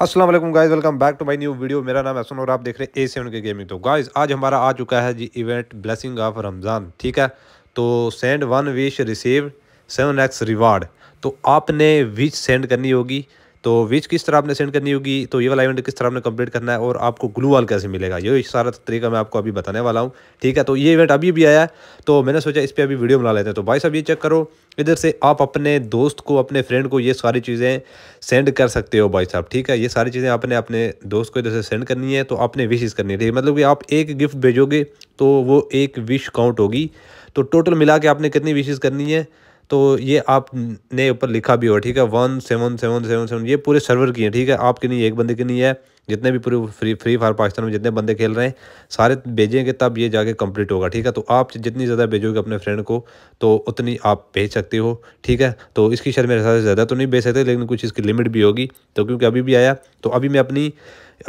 Aslam guys welcome back to my new video मेरा नाम असन और आप देख रहे हैं ए सेवन के गेमिंग तो गाइज आज हमारा आ चुका है जी इवेंट ब्लेसिंग ऑफ रमज़ान ठीक है तो send one wish receive seven X reward तो आपने विश सेंड करनी होगी तो विच किस तरह आपने सेंड करनी होगी तो ये वाला इवेंट किस तरह आपने कंप्लीट करना है और आपको ग्लू वाल कैसे मिलेगा ये सारा तरीका मैं आपको अभी बताने वाला हूँ ठीक है तो ये इवेंट अभी भी आया है तो मैंने सोचा इस पर अभी वीडियो बना लेते हैं तो भाई साहब ये चेक करो इधर से आप अपने दोस्त को अपने फ्रेंड को ये सारी चीज़ें सेंड कर सकते हो भाई साहब ठीक है ये सारी चीज़ें आपने अपने दोस्त को इधर से सेंड करनी है तो आपने विशेज़ करनी है ठीक मतलब कि आप एक गिफ्ट भेजोगे तो वो एक विश काउंट होगी तो टोटल मिला के आपने कितनी विशेज़ करनी है तो ये आपने ऊपर लिखा भी हो ठीक है one seven seven seven seven ये पूरे सर्वर की है ठीक है आपके नहीं एक बंदे की नहीं है जितने भी पूरे फ्री फ्री फायर पाकिस्तान में जितने बंदे खेल रहे हैं सारे भेजेंगे तब ये जाके कंप्लीट होगा ठीक है तो आप जितनी ज़्यादा भेजोगे अपने फ्रेंड को तो उतनी आप भेज सकते हो ठीक है तो इसकी शर्त मेरे हिसाब से ज़्यादा तो नहीं भेज सकते लेकिन कुछ इसकी लिमिट भी होगी तो क्योंकि अभी भी आया तो अभी मैं अपनी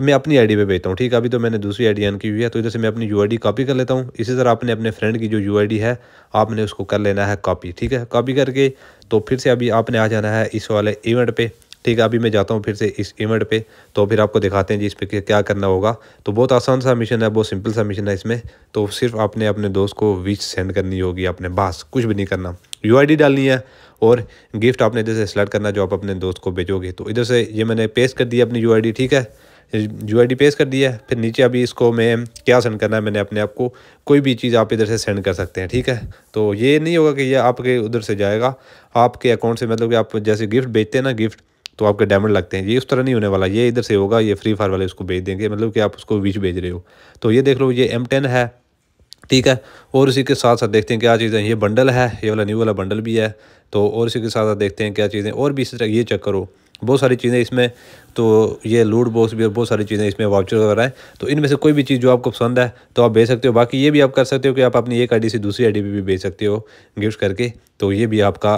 मैं अपनी आईडी पे भेजता हूँ ठीक है अभी तो मैंने दूसरी आईडी अर्न की हुई है तो इधर से मैं अपनी यू कॉपी कर लेता हूँ इसी तरह आपने अपने फ्रेंड की जो यू है आपने उसको कर लेना है कॉपी ठीक है कॉपी करके तो फिर से अभी आपने आ जाना है इस वाले इवेंट पर ठीक है अभी मैं जाता हूँ फिर से इस इवेंट पर तो फिर आपको दिखाते हैं जी इस पर क्या करना होगा तो बहुत आसान सा मिशन है बहुत सिंपल सा मिशन है इसमें तो सिर्फ आपने अपने दोस्त को विच सेंड करनी होगी अपने पास कुछ भी नहीं करना यू डालनी है और गिफ्ट आपने से सेलेक्ट करना जो आप अपने दोस्त को भेजोगे तो इधर से ये मैंने पेस्ट कर दिया अपनी यू ठीक है यू पेश कर दिया है फिर नीचे अभी इसको मैं क्या सेंड करना है मैंने अपने आप को कोई भी चीज़ आप इधर से सेंड कर सकते हैं ठीक है तो ये नहीं होगा कि ये आपके उधर से जाएगा आपके अकाउंट से मतलब कि आप जैसे गिफ्ट बेचते हैं ना गिफ्ट तो आपके डायमंड लगते हैं ये उस तरह नहीं होने वाला ये इधर से होगा ये फ्री फायर वाले उसको भेज देंगे मतलब कि आप उसको बीच भेज रहे हो तो ये देख लो ये एम टेन है ठीक है और इसी के साथ साथ देखते हैं क्या चीज़ें ये बंडल है ये वाला न्यू वाला बंडल भी है तो और इसी के साथ साथ देखते हैं क्या चीज़ें और भी इसी तरह ये चेक करो बहुत सारी चीज़ें इसमें तो ये लूट बॉक्स भी और बहुत सारी चीज़ें इसमें वाउचर वगैरह हैं तो इनमें से कोई भी चीज़ जो आपको पसंद है तो आप भेज सकते हो बाकी ये भी आप कर सकते हो कि आप अपनी एक आईडी से दूसरी आईडी पे भी भेज सकते हो गिफ्ट करके तो ये भी आपका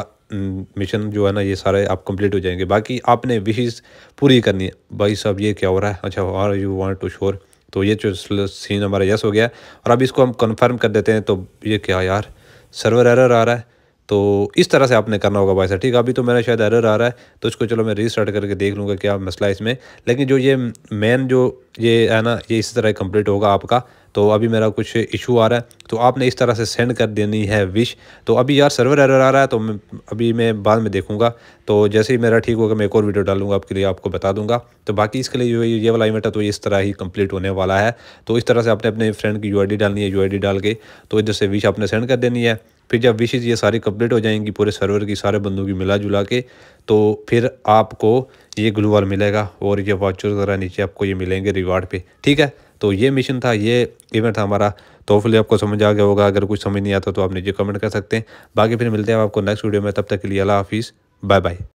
मिशन जो है ना ये सारे आप कंप्लीट हो जाएंगे बाकी आपने विशेष पूरी करनी है भाई साहब ये क्या हो रहा है अच्छा are you want to sure तो ये जो सीन हमारा यस हो गया और अब इसको हम कंफर्म कर देते हैं तो ये क्या यार सर्वर एरर आ रहा है तो इस तरह से आपने करना होगा भाई सर ठीक अभी तो मेरा शायद एरर आ रहा है तो इसको चलो मैं रीस्टार्ट करके देख लूँगा क्या मसला है इसमें लेकिन जो ये मेन जो ये है ना ये इस तरह कंप्लीट होगा आपका तो अभी मेरा कुछ इशू आ रहा है तो आपने इस तरह से सेंड कर देनी है विश तो अभी यार सर्वर एरर आ रहा है तो मैं अभी मैं बाद में देखूंगा तो जैसे ही मेरा ठीक होगा मैं एक और वीडियो डालूंगा आपके लिए आपको बता दूंगा तो बाकी इसके लिए जो ये वाला इवेंट है तो इस तरह ही कंप्लीट होने वाला है तो इस तरह से आपने अपने फ्रेंड की यू डालनी है यू डाल के तो इधर से विश आपने सेंड कर देनी है फिर जब विशेज़ ये सारी कम्प्लीट हो जाएंगी पूरे सर्वर की सारे बंदों की मिला जुला के तो फिर आपको ये ग्लूवाल मिलेगा और ये वाचर ज़रा नीचे आपको ये मिलेंगे रिवार्ड पे ठीक है तो ये मिशन था ये इवेंट था हमारा तो फिर आपको समझ आ गया होगा अगर कुछ समझ नहीं आता तो आप नीचे कमेंट कर सकते हैं बाकी फिर मिलते हैं आपको नेक्स्ट वीडियो में तब तक के लिए अला हाफिज़ बाय बाय